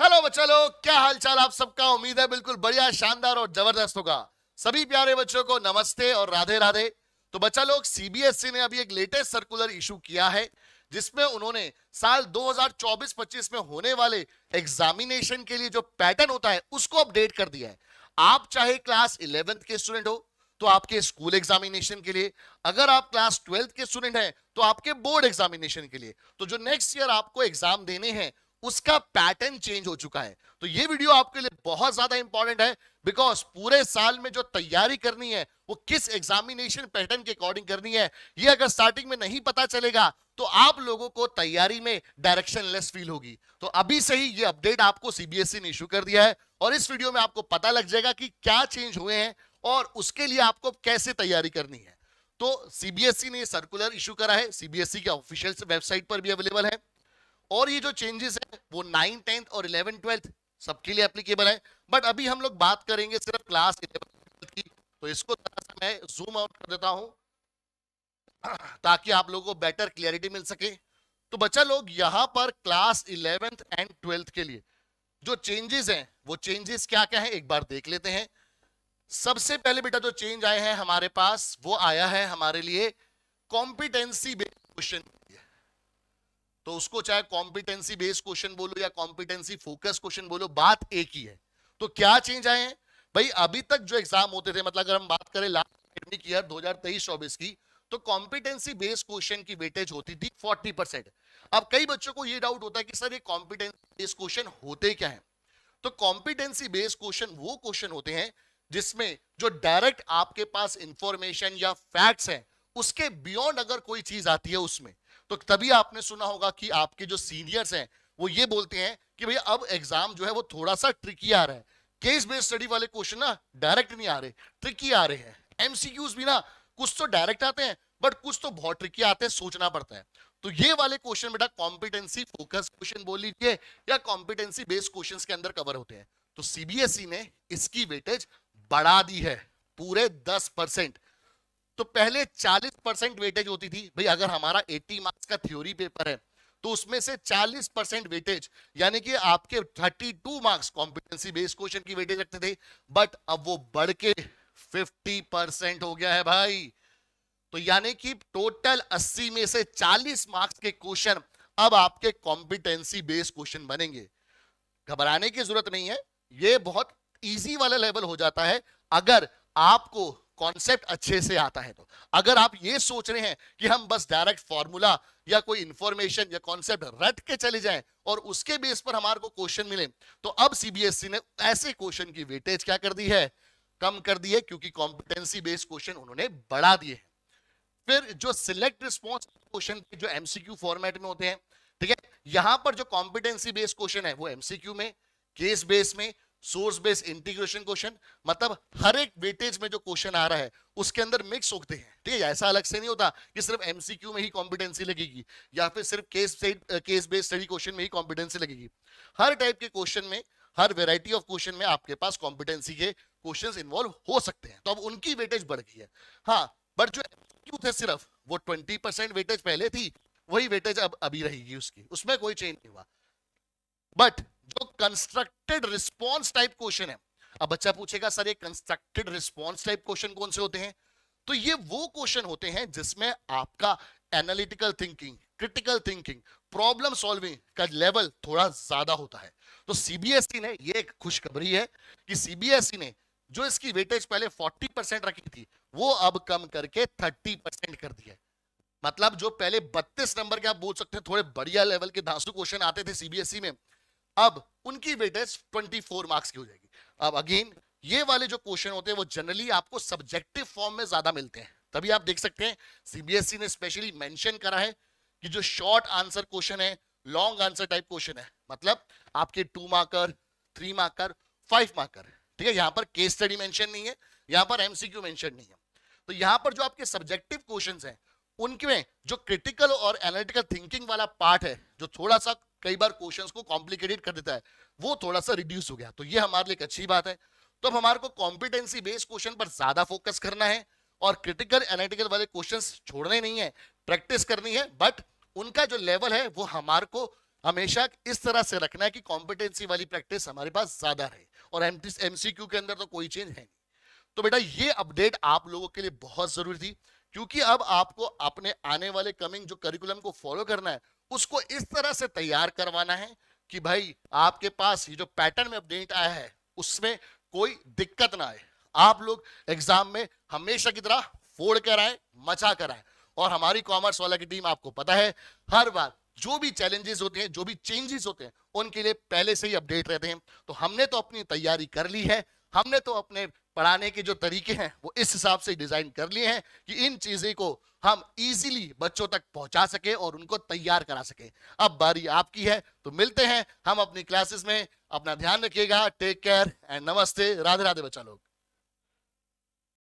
hello बच्चा लोग क्या हालचाल आप सबका उम्मीद है बिल्कुल बढ़िया शानदार और जबरदस्त होगा सभी प्यारे बच्चों को नमस्ते और राधे राधे तो बच्चा लोग सीबीएसई e ने अभी एक लेटेस्ट सर्कुलर इशू किया है जिसमें उन्होंने साल 2024-25 में होने वाले एग्जामिनेशन के लिए जो पैटर्न होता है उसको अपडेट कर दिया है आप चाहे क्लास इलेवेंथ के स्टूडेंट हो तो आपके स्कूल एग्जामिनेशन के लिए अगर आप क्लास ट्वेल्थ के स्टूडेंट हैं तो आपके बोर्ड एग्जामिनेशन के लिए तो जो नेक्स्ट ईयर आपको एग्जाम देने हैं उसका पैटर्न चेंज हो चुका है तो ये वीडियो आपके लिए बहुत ज्यादा इंपॉर्टेंट है बिकॉज पूरे साल में जो तैयारी करनी है वो किस एग्जामिनेशन पैटर्न के अकॉर्डिंग करनी है ये अगर स्टार्टिंग में नहीं पता चलेगा तो आप लोगों को तैयारी में डायरेक्शन लेस फील होगी तो अभी से ही ये अपडेट आपको सीबीएसई e ने इश्यू कर दिया है और इस वीडियो में आपको पता लग जाएगा कि क्या चेंज हुए हैं और उसके लिए आपको कैसे तैयारी करनी है तो सीबीएसई e ने सर्कुलर इशू करा है सीबीएसई e के ऑफिशियल वेबसाइट पर भी अवेलेबल है और ये जो चेंजेस है वो नाइन टेंथ और इलेवन ट्वेल्थ सबके लिए एप्लीकेबल है बट अभी हम लोग बात करेंगे सिर्फ क्लास इलेवन की तो इसको मैं जूम आउट कर देता हूं ताकि आप लोगों को बेटर क्लियरिटी मिल सके तो बच्चा लोग यहां पर क्लास इलेवेंथ एंड ट्वेल्थ के लिए जो चेंजेस हैं वो चेंजेस क्या क्या है एक बार देख लेते हैं सबसे पहले बेटा जो चेंज आए हैं हमारे पास वो आया है हमारे लिए कॉम्पिटेंसी बेस्ड क्वेश्चन तो उसको चाहे कॉम्पिटेंसी बेस्ड क्वेश्चन बोलो या कॉम्पिटेंसी फोकस क्वेश्चन बोलो बात एक ही है तो क्या चेंज आए हैं भाई अभी तक जो एग्जाम होते थे मतलब अगर हम बात करें लास्ट एकेडमिक ईयर तेईस चौबीस की तो कॉम्पिटेंसी बेस्ड क्वेश्चन की वेटेज होती थी फोर्टी परसेंट अब कई बच्चों को ये डाउट होता है कि सर ये कॉम्पिटेंसी बेस्ड क्वेश्चन होते क्या है तो कॉम्पिटेंसी बेस्ड क्वेश्चन वो क्वेश्चन होते हैं जिसमें जो डायरेक्ट आपके पास इंफॉर्मेशन या फैक्ट्स है उसके बियॉन्ड अगर कोई चीज आती है उसमें तो तभी आपने सुना होगा कि आपके जो सीनियर्स हैं वो ये बोलते हैं कि भैया अब एग्जाम जो है वो थोड़ा सा ट्रिकी आ रहा है केस बेस्ड स्टडी वाले क्वेश्चन ना डायरेक्ट नहीं आ रहे ट्रिकी आ रहे हैं एमसीक्यूज भी ना कुछ तो डायरेक्ट आते हैं बट कुछ तो बहुत ट्रिकी आते हैं सोचना पड़ता है तो ये वाले क्वेश्चन बेटा कॉम्पिटेंसी फोकस क्वेश्चन बोल लीजिए या कॉम्पिटेंसी बेस्ड क्वेश्चन के अंदर कवर होते हैं तो सीबीएसई e ने इसकी वेटेज बढ़ा दी है पूरे दस परसेंट तो पहले 40 परसेंट वेटेज होती थी भाई अगर हमारा 80 मार्क्स का थ्योरी पेपर है तो उसमें से 40 परसेंट वेटेज यानी कि आपके 32 मार्क्स कॉम्पिटेंसी बेस्ड क्वेश्चन की वेटेज रखते थे बट अब वो बढ़ के फिफ्टी परसेंट हो गया है भाई तो यानी कि टोटल 80 में से 40 मार्क्स के क्वेश्चन अब आपके कॉम्पिटेंसी बेस्ड क्वेश्चन बनेंगे घबराने की जरूरत नहीं है ये बहुत इजी वाला लेवल हो जाता है अगर आपको कॉन्सेप्ट अच्छे से आता है तो अगर आप ये सोच रहे हैं कि हम बस डायरेक्ट फॉर्मूला या कोई इंफॉर्मेशन या कॉन्सेप्ट रट के चले जाएं और उसके बेस पर हमारे को क्वेश्चन मिले तो अब सीबीएसई e ने ऐसे क्वेश्चन की वेटेज क्या कर दी है कम कर दी है क्योंकि कॉम्पिटेंसी बेस्ड क्वेश्चन उन्होंने बढ़ा दिए हैं फिर जो सिलेक्ट रिस्पॉन्स क्वेश्चन जो एमसीक्यू फॉर्मेट में होते हैं ठीक है यहां पर जो कॉम्पिटेंसी बेस्ड क्वेश्चन है वो एमसीक्यू में केस बेस में सोर्स बेस इंटीग्रेशन क्वेश्चन मतलब हर एक वेटेज में जो क्वेश्चन आ रहा है उसके अंदर मिक्स होते हैं ठीक है ऐसा अलग से नहीं होता कि सिर्फ एमसीक्यू में ही कॉम्पिटेंसी लगेगी या फिर सिर्फ case case based study question में ही कॉम्पिटेंसी लगेगी हर टाइप के क्वेश्चन में हर वेराइटी ऑफ क्वेश्चन में आपके पास कॉम्पिटेंसी के क्वेश्चन इन्वॉल्व हो सकते हैं तो अब उनकी वेटेज बढ़ गई है हाँ बट जो एमसीक्यू थे सिर्फ वो ट्वेंटी परसेंट वेटेज पहले थी वही वेटेज अब अभी रहेगी उसकी उसमें कोई चेंज नहीं हुआ बट जो कंस्ट्रक्टेड रिस्पॉन्स टाइप क्वेश्चन है अब बच्चा पूछेगा सर ये कंस्ट्रक्टेड रिस्पॉन्स टाइप क्वेश्चन कौन से होते हैं तो ये वो क्वेश्चन होते हैं जिसमें आपका analytical thinking critical thinking problem solving का लेवल थोड़ा ज्यादा होता है तो सीबीएसई e ने ये एक खुशखबरी है कि सीबीएसई e ने जो इसकी वेटेज पहले 40 परसेंट रखी थी वो अब कम करके 30 परसेंट कर दिया है मतलब जो पहले 32 नंबर के आप बोल सकते हैं थोड़े बढ़िया लेवल के धांसू क्वेश्चन आते थे सीबीएसई e में अब उनकी वेटेज 24 मार्क्स की हो जाएगी अब अगेन ये वाले जो क्वेश्चन होते हैं वो जनरली आपको सब्जेक्टिव फॉर्म में ज्यादा मिलते हैं तभी आप देख सकते हैं सीबीएसई e ने स्पेशली मेंशन करा है कि जो शॉर्ट आंसर क्वेश्चन है लॉन्ग आंसर टाइप क्वेश्चन है मतलब आपके two marker three marker five marker ठीक है यहाँ पर केस स्टडी मेंशन नहीं है यहाँ पर एमसीक्यू मेंशन नहीं है तो यहाँ पर जो आपके सब्जेक्टिव क्वेश्चन है उनमें जो क्रिटिकल और एनालिटिकल थिंकिंग वाला पार्ट है जो थोड़ा सा कई बार क्वेश्चंस को कॉम्प्लिकेटेड कर देता है वो थोड़ा सा रिड्यूस हो गया तो ये हमारे लिए एक अच्छी बात है तो अब हमारे को कॉम्पिटेंसी बेस्ड क्वेश्चन पर ज्यादा फोकस करना है और क्रिटिकल एनालिटिकल वाले क्वेश्चन छोड़ने नहीं है प्रैक्टिस करनी है बट उनका जो लेवल है वो हमारे को हमेशा इस तरह से रखना है कि कॉम्पिटेंसी वाली प्रैक्टिस हमारे पास ज्यादा रहे और एमसीक्यू के अंदर तो कोई चेंज है नहीं तो बेटा ये अपडेट आप लोगों के लिए बहुत जरूरी थी क्योंकि अब आपको अपने आने वाले कमिंग जो करिकुलम को फॉलो करना है उसको इस तरह से तैयार करवाना है कि भाई आपके पास ये जो पैटर्न में अपडेट आया है उसमें कोई दिक्कत ना आए आप लोग एग्जाम में हमेशा की तरह फोड़ कर आए मचा कर आए और हमारी कॉमर्स वाला की टीम आपको पता है हर बार जो भी चैलेंजेस होते हैं जो भी चेंजेस होते हैं उनके लिए पहले से ही अपडेट रहते हैं तो हमने तो अपनी तैयारी कर ली है हमने तो अपने पढ़ाने के जो तरीके हैं वो इस हिसाब से डिजाइन कर लिए हैं कि इन चीजें को हम इजीली बच्चों तक पहुंचा सके और उनको तैयार करा सके अब बारी आपकी है तो मिलते हैं हम अपनी क्लासेस में अपना ध्यान रखिएगा टेक केयर एंड नमस्ते राधे राधे बच्चा लोग